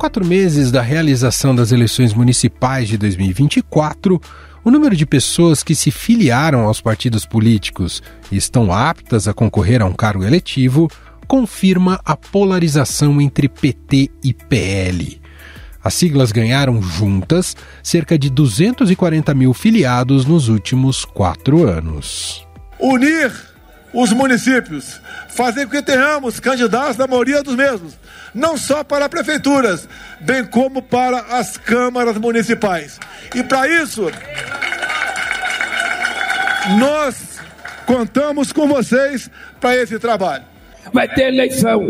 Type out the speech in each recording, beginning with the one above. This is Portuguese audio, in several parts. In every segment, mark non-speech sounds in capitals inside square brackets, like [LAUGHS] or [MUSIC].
quatro meses da realização das eleições municipais de 2024, o número de pessoas que se filiaram aos partidos políticos e estão aptas a concorrer a um cargo eletivo confirma a polarização entre PT e PL. As siglas ganharam juntas cerca de 240 mil filiados nos últimos quatro anos. Unir os municípios, fazer com que tenhamos candidatos da maioria dos mesmos, não só para prefeituras, bem como para as câmaras municipais. E para isso, nós contamos com vocês para esse trabalho. Vai ter eleição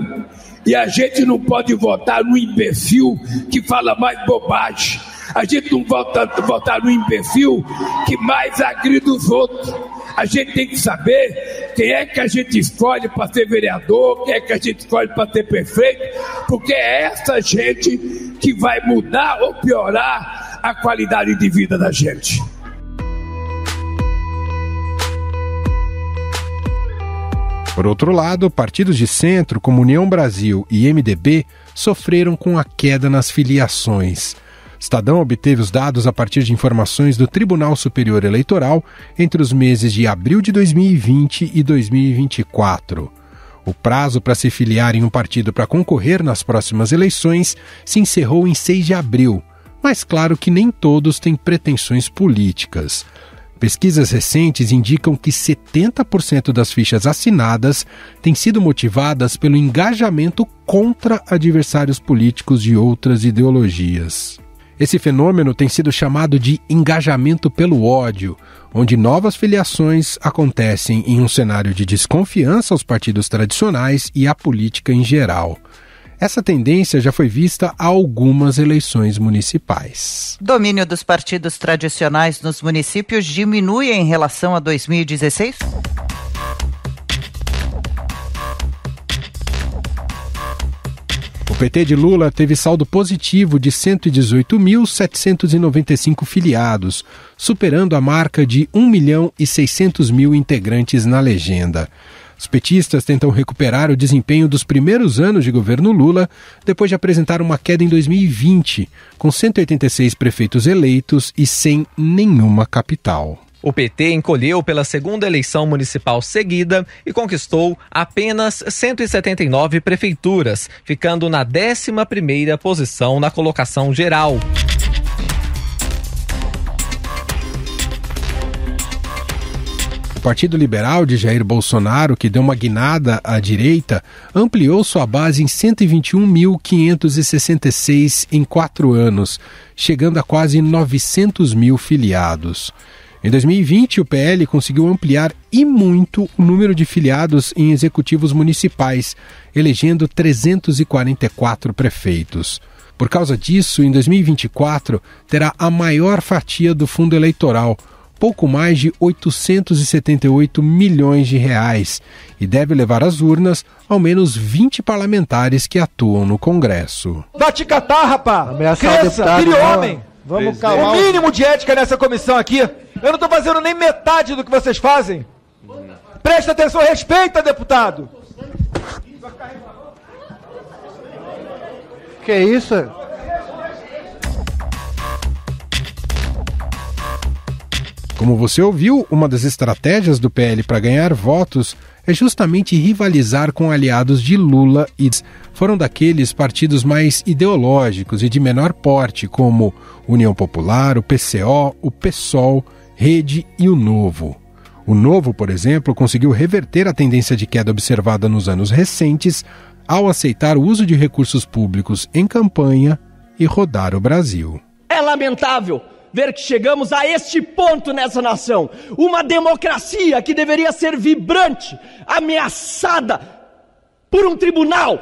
e a gente não pode votar no imbecil que fala mais bobagem. A gente não vota votar no imbecil que mais agride os outros. A gente tem que saber quem é que a gente escolhe para ser vereador, quem é que a gente escolhe para ser prefeito, porque é essa gente que vai mudar ou piorar a qualidade de vida da gente. Por outro lado, partidos de centro como União Brasil e MDB sofreram com a queda nas filiações. Estadão obteve os dados a partir de informações do Tribunal Superior Eleitoral entre os meses de abril de 2020 e 2024. O prazo para se filiar em um partido para concorrer nas próximas eleições se encerrou em 6 de abril, mas claro que nem todos têm pretensões políticas. Pesquisas recentes indicam que 70% das fichas assinadas têm sido motivadas pelo engajamento contra adversários políticos de outras ideologias. Esse fenômeno tem sido chamado de engajamento pelo ódio, onde novas filiações acontecem em um cenário de desconfiança aos partidos tradicionais e à política em geral. Essa tendência já foi vista há algumas eleições municipais. Domínio dos partidos tradicionais nos municípios diminui em relação a 2016? PT de Lula teve saldo positivo de 118.795 filiados, superando a marca de 1 milhão e 600 mil integrantes na legenda. Os petistas tentam recuperar o desempenho dos primeiros anos de governo Lula, depois de apresentar uma queda em 2020, com 186 prefeitos eleitos e sem nenhuma capital. O PT encolheu pela segunda eleição municipal seguida e conquistou apenas 179 prefeituras, ficando na 11ª posição na colocação geral. O Partido Liberal de Jair Bolsonaro, que deu uma guinada à direita, ampliou sua base em 121.566 em quatro anos, chegando a quase 900 mil filiados. Em 2020, o PL conseguiu ampliar e muito o número de filiados em executivos municipais, elegendo 344 prefeitos. Por causa disso, em 2024, terá a maior fatia do fundo eleitoral, pouco mais de 878 milhões de reais, e deve levar às urnas ao menos 20 parlamentares que atuam no Congresso. Dá-te catar, rapá! Cresça, vire homem! Vamos calar. O mínimo de ética nessa comissão aqui. Eu não estou fazendo nem metade do que vocês fazem. Presta atenção, respeita, deputado. Que isso? Como você ouviu, uma das estratégias do PL para ganhar votos é justamente rivalizar com aliados de Lula e foram daqueles partidos mais ideológicos e de menor porte, como União Popular, o PCO, o PSOL, Rede e o Novo. O Novo, por exemplo, conseguiu reverter a tendência de queda observada nos anos recentes ao aceitar o uso de recursos públicos em campanha e rodar o Brasil. É lamentável ver que chegamos a este ponto nessa nação. Uma democracia que deveria ser vibrante, ameaçada por um tribunal,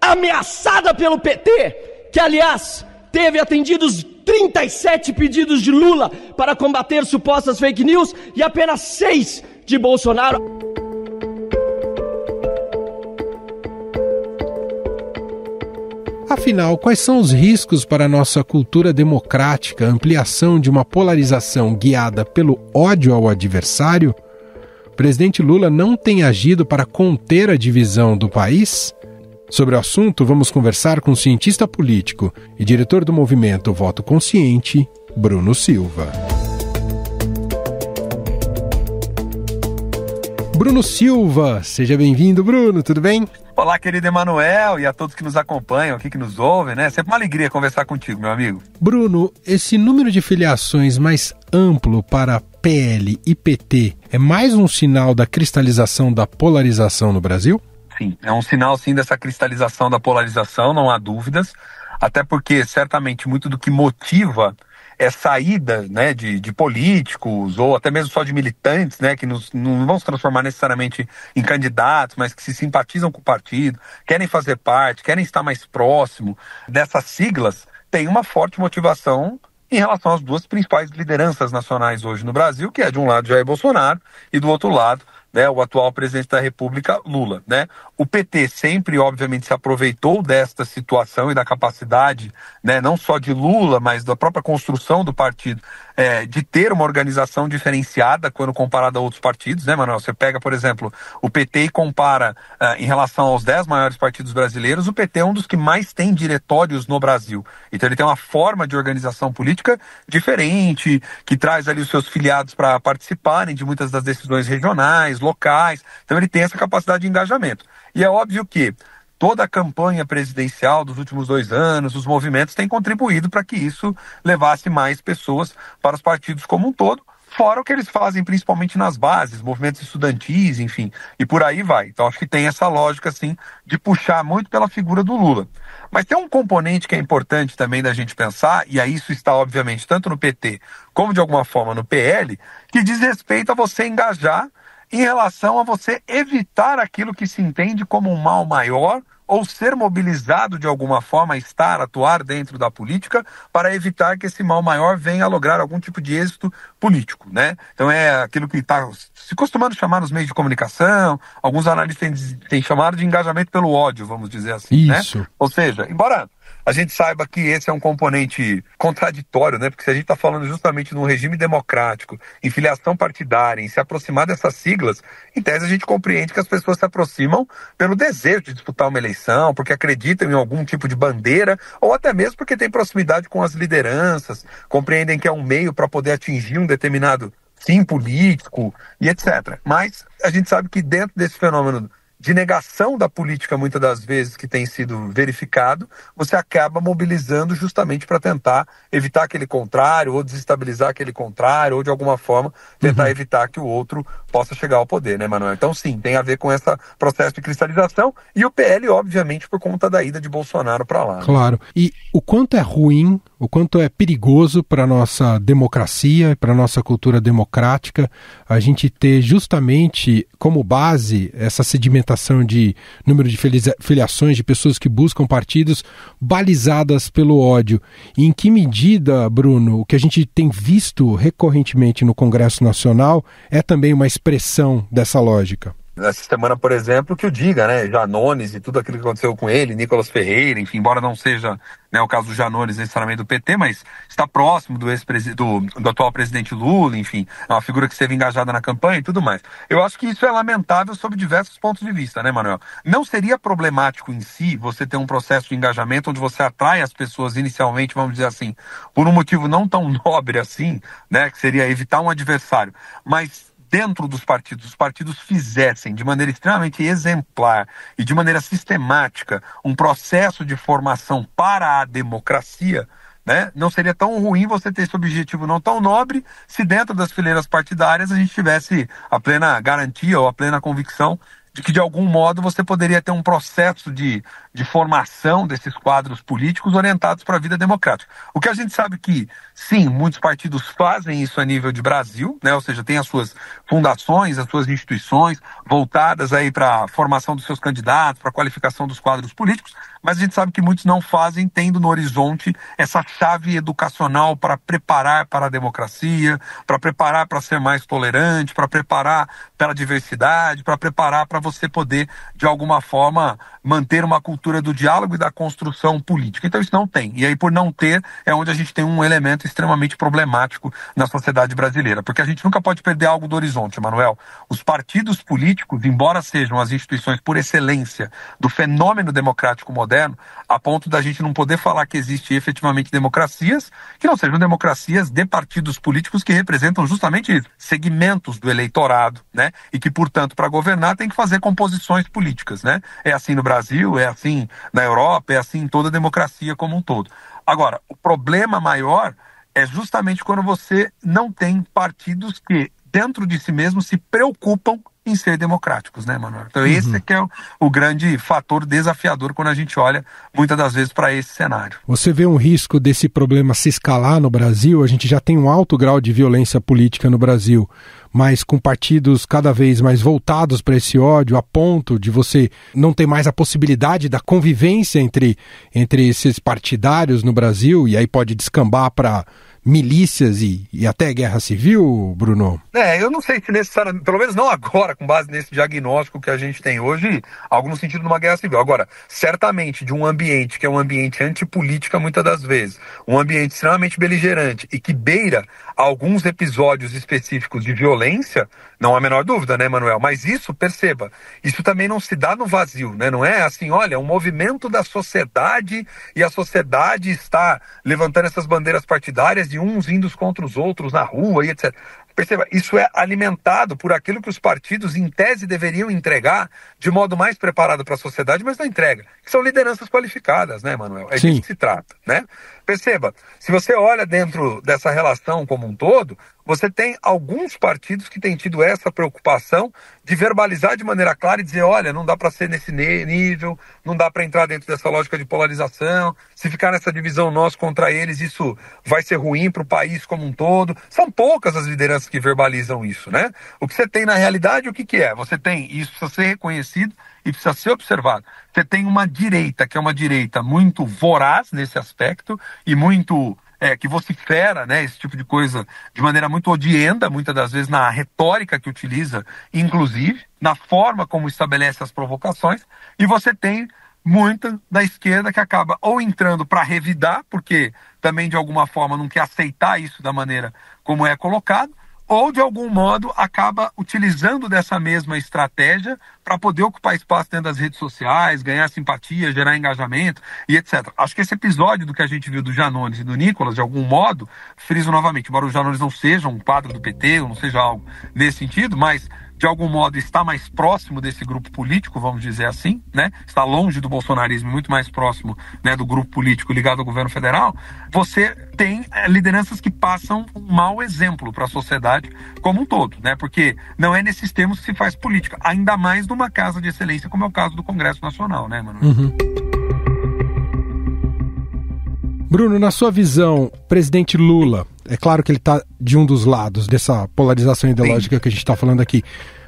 ameaçada pelo PT, que aliás teve atendidos 37 pedidos de Lula para combater supostas fake news e apenas seis de Bolsonaro. Afinal, quais são os riscos para a nossa cultura democrática, ampliação de uma polarização guiada pelo ódio ao adversário? O presidente Lula não tem agido para conter a divisão do país? Sobre o assunto, vamos conversar com o cientista político e diretor do movimento Voto Consciente, Bruno Silva. Bruno Silva, seja bem-vindo, Bruno, tudo bem? Olá, querido Emanuel, e a todos que nos acompanham aqui, que nos ouvem, né? Sempre uma alegria conversar contigo, meu amigo. Bruno, esse número de filiações mais amplo para PL e PT é mais um sinal da cristalização da polarização no Brasil? Sim, é um sinal sim dessa cristalização da polarização, não há dúvidas. Até porque certamente muito do que motiva é, saída né, de, de, políticos ou até mesmo só de militantes, né, que nos, não vão se transformar necessariamente em candidatos, mas que se simpatizam com o partido, querem fazer parte, querem estar mais próximo dessas siglas, tem uma forte motivação em relação às duas principais lideranças nacionais hoje no Brasil, que é de um lado Jair Bolsonaro e do outro lado né, o atual presidente da República, Lula. Né? O PT sempre, obviamente, se aproveitou desta situação e da capacidade, né, não só de Lula, mas da própria construção do partido, é, de ter uma organização diferenciada quando comparada a outros partidos, né, Manuel? Você pega, por exemplo, o PT e compara ah, em relação aos dez maiores partidos brasileiros, o PT é um dos que mais tem diretórios no Brasil. Então ele tem uma forma de organização política diferente, que traz ali os seus filiados para participarem de muitas das decisões regionais, locais. Então ele tem essa capacidade de engajamento. E é óbvio que toda a campanha presidencial dos últimos dois anos, os movimentos têm contribuído para que isso levasse mais pessoas para os partidos como um todo, fora o que eles fazem principalmente nas bases, movimentos estudantis, enfim, e por aí vai. Então acho que tem essa lógica assim de puxar muito pela figura do Lula. Mas tem um componente que é importante também da gente pensar, e aí isso está obviamente tanto no PT como de alguma forma no PL, que diz respeito a você engajar em relação a você evitar aquilo que se entende como um mal maior ou ser mobilizado de alguma forma, estar, atuar dentro da política para evitar que esse mal maior venha a lograr algum tipo de êxito político, né? Então é aquilo que está se costumando chamar nos meios de comunicação, alguns analistas têm, têm chamado de engajamento pelo ódio, vamos dizer assim, né? Isso. né? Ou seja, embora a gente saiba que esse é um componente contraditório, né? Porque se a gente está falando justamente num regime democrático, em filiação partidária, em se aproximar dessas siglas, em tese a gente compreende que as pessoas se aproximam pelo desejo de disputar uma eleição, porque acreditam em algum tipo de bandeira, ou até mesmo porque tem proximidade com as lideranças, compreendem que é um meio para poder atingir um determinado fim político e etc. Mas a gente sabe que dentro desse fenômeno de negação da política, muitas das vezes, que tem sido verificado, você acaba mobilizando justamente para tentar evitar aquele contrário, ou desestabilizar aquele contrário, ou de alguma forma tentar uhum. evitar que o outro possa chegar ao poder, né, Manuel? Então, sim, tem a ver com esse processo de cristalização e o PL, obviamente, por conta da ida de Bolsonaro para lá. Né? Claro. E o quanto é ruim, o quanto é perigoso para nossa democracia para para nossa cultura democrática a gente ter justamente como base essa sedimentação de número de filiações de pessoas que buscam partidos balizadas pelo ódio. E em que medida, Bruno, o que a gente tem visto recorrentemente no Congresso Nacional é também uma expressão dessa lógica? nessa semana, por exemplo, que o diga, né? Janones e tudo aquilo que aconteceu com ele, Nicolas Ferreira, enfim, embora não seja né, o caso do Janones necessariamente do PT, mas está próximo do, ex do, do atual presidente Lula, enfim, é uma figura que esteve engajada na campanha e tudo mais. Eu acho que isso é lamentável sob diversos pontos de vista, né, Manuel? Não seria problemático em si você ter um processo de engajamento onde você atrai as pessoas inicialmente, vamos dizer assim, por um motivo não tão [LAUGHS] nobre assim, né, que seria evitar um adversário, mas dentro dos partidos, os partidos fizessem de maneira extremamente exemplar e de maneira sistemática um processo de formação para a democracia, né? Não seria tão ruim você ter esse objetivo não tão nobre se dentro das fileiras partidárias a gente tivesse a plena garantia ou a plena convicção de que de algum modo você poderia ter um processo de de formação desses quadros políticos orientados para a vida democrática. O que a gente sabe que, sim, muitos partidos fazem isso a nível de Brasil, né? ou seja, tem as suas fundações, as suas instituições voltadas aí para a formação dos seus candidatos, para a qualificação dos quadros políticos, mas a gente sabe que muitos não fazem, tendo no horizonte essa chave educacional para preparar para a democracia, para preparar para ser mais tolerante, para preparar pela diversidade, para preparar para você poder, de alguma forma, manter uma cultura do diálogo e da construção política. Então isso não tem. E aí, por não ter, é onde a gente tem um elemento extremamente problemático na sociedade brasileira. Porque a gente nunca pode perder algo do horizonte, Manuel. Os partidos políticos, embora sejam as instituições por excelência do fenômeno democrático moderno, a ponto da gente não poder falar que existe efetivamente democracias, que não sejam democracias de partidos políticos que representam justamente isso, segmentos do eleitorado, né? E que, portanto, para governar tem que fazer composições políticas, né? É assim no Brasil, é assim assim na Europa, é assim em toda democracia como um todo. Agora, o problema maior é justamente quando você não tem partidos que, dentro de si mesmos, se preocupam em ser democráticos, né, Manuel? Então, uhum. esse é que é o, o, grande fator desafiador quando a gente olha, muitas das vezes, para esse cenário. Você vê um risco desse problema se escalar no Brasil? A gente já tem um alto grau de violência política no Brasil mas com partidos cada vez mais voltados para esse ódio, a ponto de você não ter mais a possibilidade da convivência entre, entre esses partidários no Brasil, e aí pode descambar para milícias e, e até guerra civil, Bruno? É, eu não sei se necessariamente, pelo menos não [LAUGHS] agora, com base nesse diagnóstico que a gente tem hoje, algo no sentido de uma guerra civil. Agora, certamente de um ambiente que é um ambiente antipolítica muitas das vezes, um ambiente extremamente beligerante e que beira alguns episódios específicos de violência, não há menor dúvida, né, Manuel? Mas isso, perceba, isso também não se dá no vazio, né? Não é assim, olha, é um movimento da sociedade e a sociedade está levantando essas bandeiras partidárias de de uns indo contra os outros na rua e etc. Perceba, isso é alimentado por aquilo que os partidos, em tese, deveriam entregar de modo mais preparado para a sociedade, mas não entrega. Que são lideranças qualificadas, né, Manuel? É Sim. disso que se trata, né? Perceba, se você olha dentro dessa relação como um todo, você tem alguns partidos que têm tido essa preocupação de verbalizar de maneira clara e dizer: olha, não dá para ser nesse nível, não dá para entrar dentro dessa lógica de polarização. Se ficar nessa divisão nós contra eles, isso vai ser ruim para o país como um todo. São poucas as lideranças que verbalizam isso, né? O que você tem na realidade, o que, que é? Você tem, isso precisa ser reconhecido e precisa ser observado. Você tem uma direita, que é uma direita muito voraz nesse aspecto e muito é, que vocifera né, esse tipo de coisa de maneira muito odienda, muitas das vezes na retórica que utiliza, inclusive, na forma como estabelece as provocações, e você tem muita da esquerda que acaba ou entrando para revidar, porque também de alguma forma não quer aceitar isso da maneira como é colocado, ou de algum modo acaba utilizando dessa mesma estratégia para poder ocupar espaço dentro das redes sociais, ganhar simpatia, gerar engajamento e etc. Acho que esse episódio do que a gente viu do Janones e do Nicolas, de algum modo, friso novamente, embora o Janones não seja um quadro do PT, ou não seja algo nesse sentido, mas de algum modo está mais próximo desse grupo político, vamos dizer assim, né? Está longe do bolsonarismo, muito mais próximo, né, do grupo político ligado ao governo federal. Você tem eh, lideranças que passam um mau exemplo para a sociedade como um todo, né? Porque não é nesses termos que se faz política, ainda mais numa casa de excelência como é o caso do Congresso Nacional, né, Manu? Uhum. Bruno, na sua visão, presidente Lula é claro que ele está de um dos lados dessa polarização ideológica Sim. que a gente está falando aqui.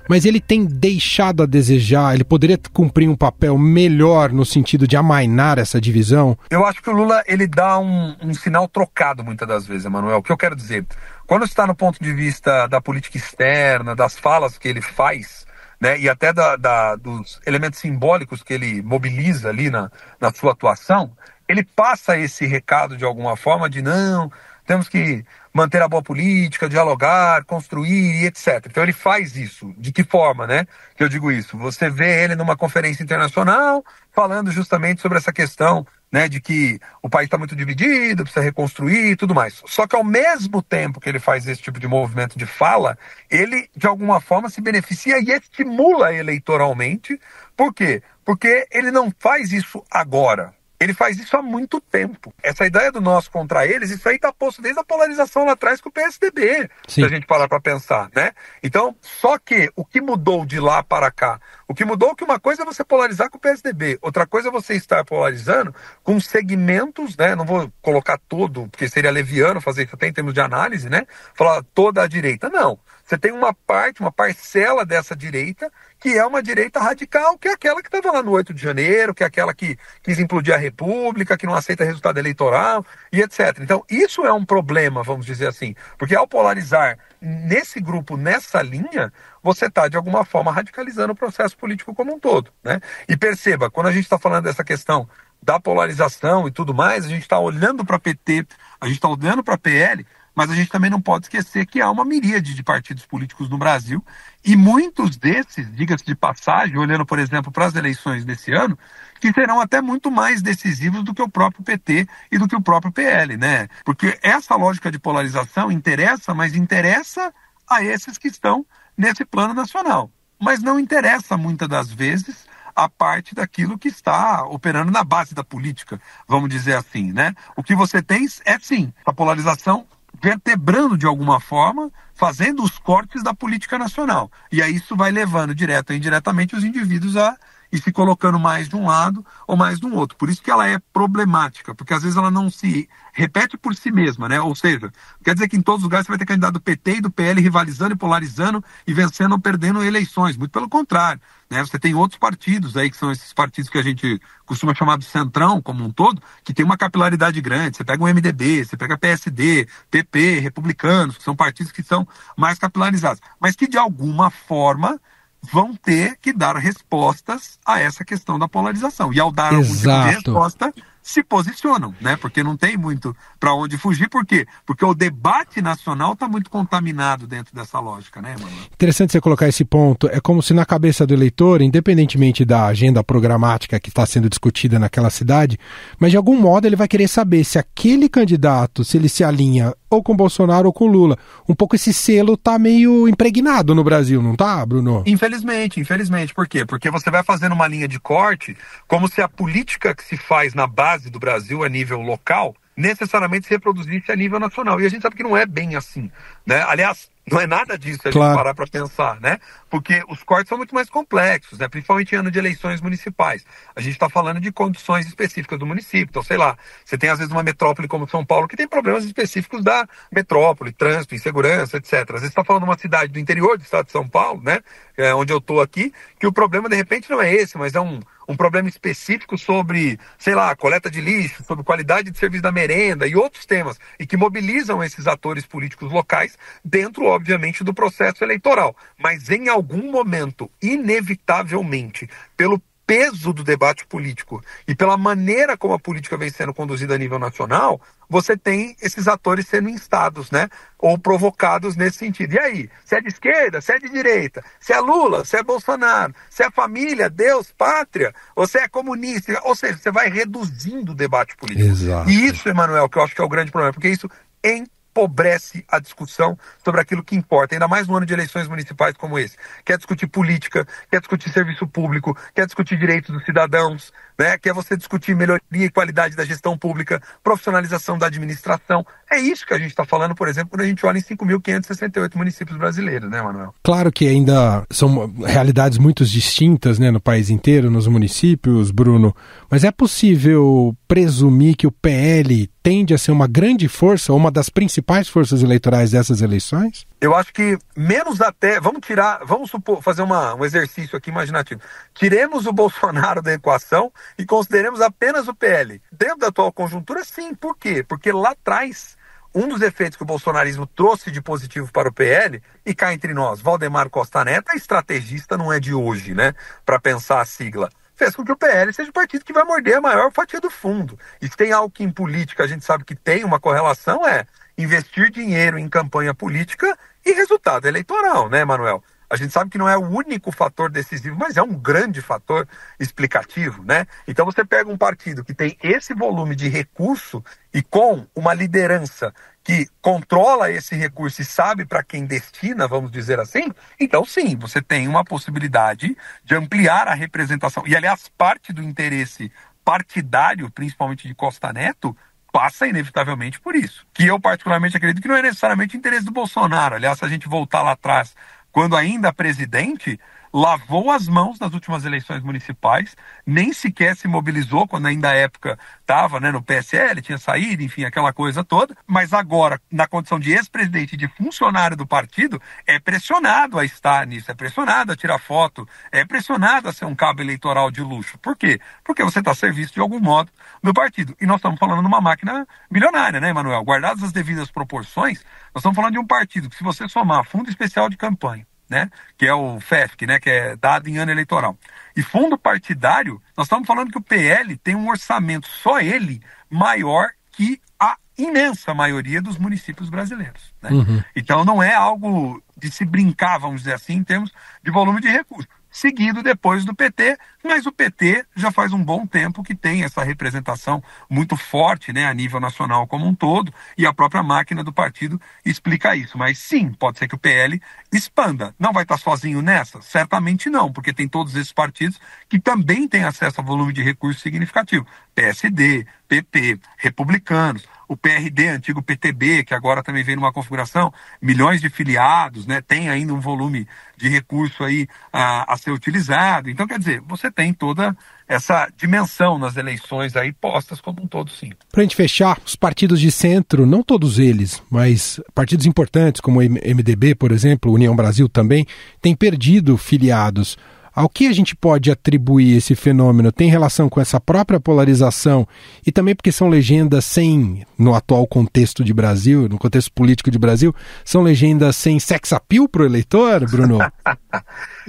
Mas ele tem deixado a desejar, ele poderia cumprir um papel melhor no sentido de amainar essa divisão? Eu acho que o Lula ele dá um, um sinal trocado muitas das vezes, Emanuel. O que eu quero dizer? Quando está no ponto de vista da política externa, das falas que ele faz, né, e até da, da, dos elementos simbólicos que ele mobiliza ali na, na sua atuação, ele passa esse recado de alguma forma de não, temos que manter a boa política, dialogar, construir e etc. Então ele faz isso. De que forma, né? Que eu digo isso. Você vê ele numa conferência internacional falando justamente sobre essa questão, né, de que o país está muito dividido, precisa reconstruir e tudo mais. Só que ao mesmo tempo que ele faz esse tipo de movimento de fala, ele de alguma forma se beneficia e estimula eleitoralmente. Por quê? Porque ele não faz isso agora. Ele faz isso há muito tempo. Essa ideia do nós contra eles, isso aí está posto desde a polarização lá atrás com o PSDB, Sim. se a gente parar para pensar, né? Então, só que o que mudou de lá para cá o que mudou é que uma coisa é você polarizar com o PSDB, outra coisa é você estar polarizando com segmentos, né? Não vou colocar todo, porque seria leviano fazer isso até em termos de análise, né? Falar toda a direita. Não. Você tem uma parte, uma parcela dessa direita, que é uma direita radical, que é aquela que estava lá no 8 de janeiro, que é aquela que quis implodir a República, que não aceita resultado eleitoral e etc. Então, isso é um problema, vamos dizer assim, porque ao polarizar nesse grupo, nessa linha, você está, de alguma forma, radicalizando o processo político como um todo. Né? E perceba, quando a gente está falando dessa questão da polarização e tudo mais, a gente está olhando para PT, a gente está olhando para PL, mas a gente também não pode esquecer que há uma miríade de partidos políticos no Brasil e muitos desses, diga-se de passagem, olhando, por exemplo, para as eleições desse ano, que serão até muito mais decisivos do que o próprio PT e do que o próprio PL, né? Porque essa lógica de polarização interessa, mas interessa a esses que estão nesse plano nacional. Mas não interessa muitas das vezes a parte daquilo que está operando na base da política, vamos dizer assim, né? O que você tem é sim a polarização vertebrando de alguma forma, fazendo os cortes da política nacional. E aí isso vai levando direto ou indiretamente os indivíduos a e se colocando mais de um lado ou mais do outro. Por isso que ela é problemática, porque às vezes ela não se repete por si mesma, né? Ou seja, quer dizer que em todos os lugares você vai ter candidato do PT e do PL rivalizando e polarizando e vencendo ou perdendo eleições. Muito pelo contrário, né? Você tem outros partidos aí que são esses partidos que a gente costuma chamar de centrão como um todo, que tem uma capilaridade grande. Você pega o MDB, você pega PSD, PP, republicanos, que são partidos que são mais capilarizados, mas que de alguma forma vão ter que dar respostas a essa questão da polarização. E ao dar Exato. algum tipo de resposta, se posicionam, né? Porque não tem muito para onde fugir. Por quê? Porque o debate nacional está muito contaminado dentro dessa lógica, né, Interessante você colocar esse ponto. É como se na cabeça do eleitor, independentemente da agenda programática que está sendo discutida naquela cidade, mas de algum modo ele vai querer saber se aquele candidato, se ele se alinha ou com Bolsonaro ou com Lula. Um pouco esse selo tá meio impregnado no Brasil, não tá, Bruno? Infelizmente, infelizmente. Por quê? Porque você vai fazendo uma linha de corte como se a política que se faz na base do Brasil a nível local necessariamente se reproduzisse a nível nacional. E a gente sabe que não é bem assim. Né? Aliás, não é nada disso a claro. gente parar para pensar, né? Porque os cortes são muito mais complexos, né? principalmente em ano de eleições municipais. A gente está falando de condições específicas do município. Então, sei lá, você tem às vezes uma metrópole como São Paulo que tem problemas específicos da metrópole, trânsito, insegurança, etc. Às vezes está falando de uma cidade do interior do estado de São Paulo, né? É, onde eu estou aqui, que o problema de repente não é esse, mas é um, um problema específico sobre, sei lá, coleta de lixo, sobre qualidade de serviço da merenda e outros temas, e que mobilizam esses atores políticos locais dentro, obviamente, do processo eleitoral. Mas em algum momento, inevitavelmente, pelo peso do debate político e pela maneira como a política vem sendo conduzida a nível nacional, você tem esses atores sendo instados, né? Ou provocados nesse sentido. E aí? Se é de esquerda, se é de direita, se é Lula, se é Bolsonaro, se é família, Deus, pátria, ou se é comunista. Ou seja, você vai reduzindo o debate político. Exato. E isso, Emanuel, que eu acho que é o grande problema, porque isso em empobrece a discussão sobre aquilo que importa, ainda mais no ano de eleições municipais como esse. Quer discutir política, quer discutir serviço público, quer discutir direitos dos cidadãos, né? Que é você discutir melhoria e qualidade da gestão pública, profissionalização da administração. É isso que a gente está falando, por exemplo, quando a gente olha em 5.568 municípios brasileiros, né, Manuel? Claro que ainda são realidades muito distintas, né, no país inteiro, nos municípios, Bruno. Mas é possível presumir que o PL tende a ser uma grande força, uma das principais forças eleitorais dessas eleições? Eu acho que menos até, vamos tirar, vamos supor, fazer uma, um exercício aqui imaginativo. Tiremos o Bolsonaro da equação e consideremos apenas o PL. Dentro da atual conjuntura, sim. Por quê? Porque lá atrás, um dos efeitos que o bolsonarismo trouxe de positivo para o PL, e cá entre nós, Valdemar Costa Neto é estrategista, não é de hoje, né? Para pensar a sigla fez com que o PL seja o partido que vai morder a maior fatia do fundo. E se tem algo que em política a gente sabe que tem uma correlação é investir dinheiro em campanha política e resultado eleitoral, né, Manuel? A gente sabe que não é o único fator decisivo, mas é um grande fator explicativo, né? Então você pega um partido que tem esse volume de recurso e com uma liderança que controla esse recurso e sabe para quem destina, vamos dizer assim, então sim, você tem uma possibilidade de ampliar a representação. E aliás, parte do interesse partidário, principalmente de Costa Neto, passa inevitavelmente por isso. Que eu particularmente acredito que não é necessariamente interesse do Bolsonaro. Aliás, se a gente voltar lá atrás, quando ainda presidente, lavou as mãos nas últimas eleições municipais, nem sequer se mobilizou quando ainda à época estava né, no PSL, tinha saído, enfim, aquela coisa toda, mas agora, na condição de ex-presidente de funcionário do partido, é pressionado a estar nisso, é pressionado a tirar foto, é pressionado a ser um cabo eleitoral de luxo. Por quê? Porque você está serviço de algum modo do partido. E nós estamos falando de uma máquina milionária, né, Emanuel? Guardadas as devidas proporções, nós estamos falando de um partido que, se você somar fundo especial de campanha, né? que é o FEFC, né? que é dado em ano eleitoral. E fundo partidário, nós estamos falando que o PL tem um orçamento, só ele, maior que a imensa maioria dos municípios brasileiros. Né? Uhum. Então não é algo de se brincar, vamos dizer assim, em termos de volume de recursos seguido depois do PT, mas o PT já faz um bom tempo que tem essa representação muito forte né, a nível nacional como um todo, e a própria máquina do partido explica isso. Mas sim, pode ser que o PL expanda. Não vai estar sozinho nessa? Certamente não, porque tem todos esses partidos que também têm acesso a volume de recursos significativo. PSD, PP, republicanos, o PRD, antigo PTB, que agora também vem numa configuração, milhões de filiados, né? tem ainda um volume de recurso aí a, a ser utilizado. Então, quer dizer, você tem toda essa dimensão nas eleições aí postas como um todo, sim. Para a gente fechar, os partidos de centro, não todos eles, mas partidos importantes como o MDB, por exemplo, União Brasil também, têm perdido filiados. Ao que a gente pode atribuir esse fenômeno? Tem relação com essa própria polarização e também porque são legendas sem, no atual contexto de Brasil, no contexto político de Brasil, são legendas sem sex appeal para o eleitor, Bruno? [LAUGHS]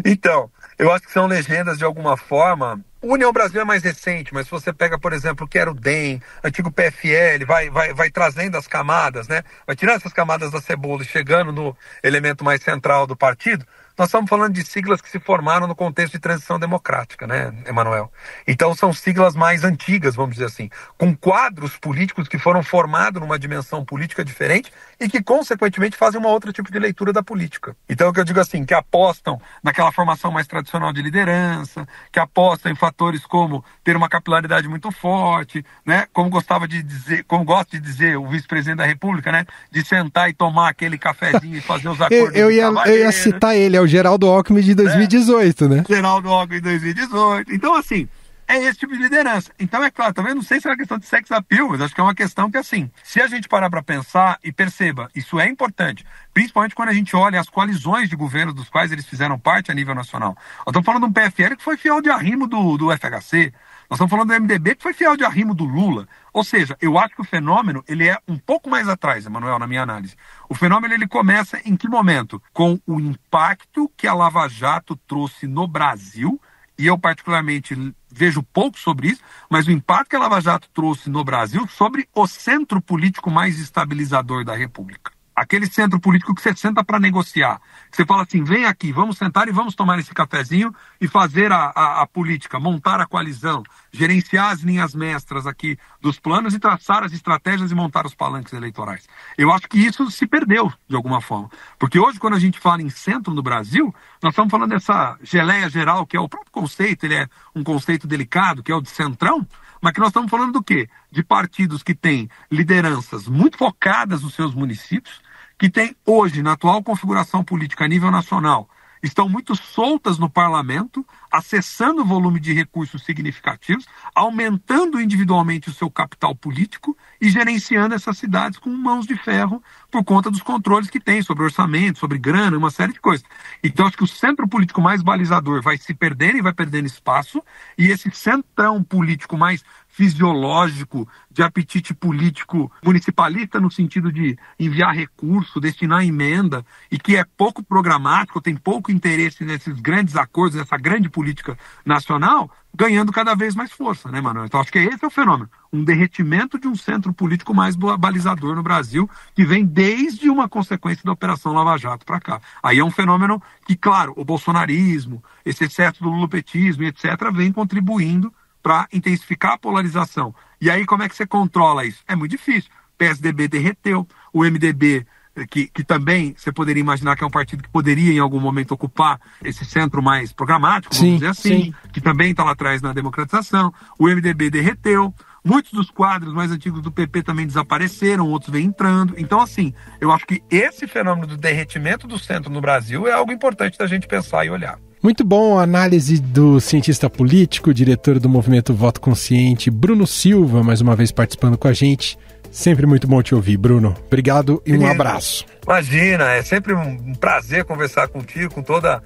então, eu acho que são legendas de alguma forma. O União Brasil é mais recente, mas se você pega, por exemplo, o que era o DEM, antigo PFL, vai, vai, vai trazendo as camadas, né? Vai tirando essas camadas da cebola e chegando no elemento mais central do partido, nós estamos falando de siglas que se formaram no contexto de transição democrática, né, Emanuel? Então são siglas mais antigas, vamos dizer assim, com quadros políticos que foram formados numa dimensão política diferente e que, consequentemente, fazem uma outra tipo de leitura da política. Então, é o que eu digo assim, que apostam naquela formação mais tradicional de liderança, que apostam em fatores como ter uma capilaridade muito forte, né? Como gostava de dizer, como gosta de dizer o vice-presidente da República, né? De sentar e tomar aquele cafezinho e fazer os [LAUGHS] acordos. eu, eu, ia, eu ia citar ele, é o Geraldo Alckmin de 2018, é. né? Geraldo Alckmin de 2018. Então, assim, é esse tipo de liderança. Então, é claro, também não sei se é uma questão de sex appeal, mas acho que é uma questão que, assim, se a gente parar para pensar e perceba, isso é importante, principalmente quando a gente olha as coalizões de governo dos quais eles fizeram parte a nível nacional. Eu estou falando de um PFL que foi fiel de arrimo do, do FHC, nós estamos falando do MDB que foi fiel de arrimo do Lula. Ou seja, eu acho que o fenômeno ele é um pouco mais atrás, Emanuel, na minha análise. O fenômeno ele começa em que momento? Com o impacto que a Lava Jato trouxe no Brasil, e eu particularmente vejo pouco sobre isso, mas o impacto que a Lava Jato trouxe no Brasil sobre o centro político mais estabilizador da República. Aquele centro político que você senta para negociar. Você fala assim: vem aqui, vamos sentar e vamos tomar esse cafezinho e fazer a, a, a política, montar a coalizão, gerenciar as linhas mestras aqui dos planos e traçar as estratégias e montar os palanques eleitorais. Eu acho que isso se perdeu, de alguma forma. Porque hoje, quando a gente fala em centro no Brasil, nós estamos falando dessa geleia geral, que é o próprio conceito, ele é um conceito delicado, que é o de centrão, mas que nós estamos falando do quê? De partidos que têm lideranças muito focadas nos seus municípios, que tem hoje, na atual configuração política a nível nacional, estão muito soltas no parlamento, acessando o volume de recursos significativos, aumentando individualmente o seu capital político e gerenciando essas cidades com mãos de ferro por conta dos controles que tem sobre orçamento, sobre grana, uma série de coisas. Então, acho que o centro político mais balizador vai se perdendo e vai perdendo espaço, e esse centrão político mais fisiológico, de apetite político municipalista, no sentido de enviar recurso, destinar emenda, e que é pouco programático, tem pouco interesse nesses grandes acordos, nessa grande política nacional, ganhando cada vez mais força, né, Manuel? Então acho que esse é o fenômeno. Um derretimento de um centro político mais balizador no Brasil, que vem desde uma consequência da Operação Lava Jato para cá. Aí é um fenômeno que, claro, o bolsonarismo, esse excesso do lulopetismo, etc., vem contribuindo para intensificar a polarização. E aí, como é que você controla isso? É muito difícil. PSDB derreteu, o MDB, eh, que, que também você poderia imaginar que é um partido que poderia, em algum momento, ocupar esse centro mais programático, vamos sim, dizer assim, sim. que também está lá atrás na democratização. O MDB derreteu, Muitos dos quadros mais antigos do PP também desapareceram, outros vêm entrando. Então, assim, eu acho que esse fenômeno do derretimento do centro no Brasil é algo importante da gente pensar e olhar. Muito bom a análise do cientista político, diretor do movimento Voto Consciente, Bruno Silva, mais uma vez participando com a gente. Sempre muito bom te ouvir, Bruno. Obrigado e um abraço. Imagina, é sempre um prazer conversar contigo, com toda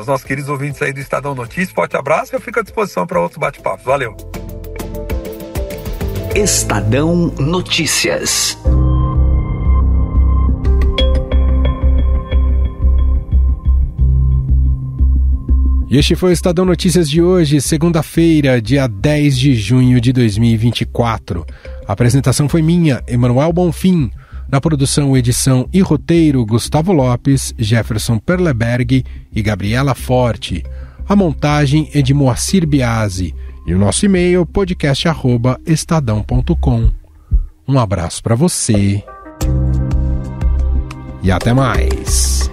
os nossos queridos ouvintes aí do Estadão Notícias. Forte abraço e eu fico à disposição para outros bate-papos. Valeu. Estadão Notícias. E este foi o Estadão Notícias de hoje, segunda-feira, dia 10 de junho de 2024. A apresentação foi minha, Emanuel Bonfim. Na produção, edição e roteiro, Gustavo Lopes, Jefferson Perleberg e Gabriela Forte. A montagem é de Moacir Biasi. E o nosso e-mail, podcast.estadão.com. Um abraço para você e até mais.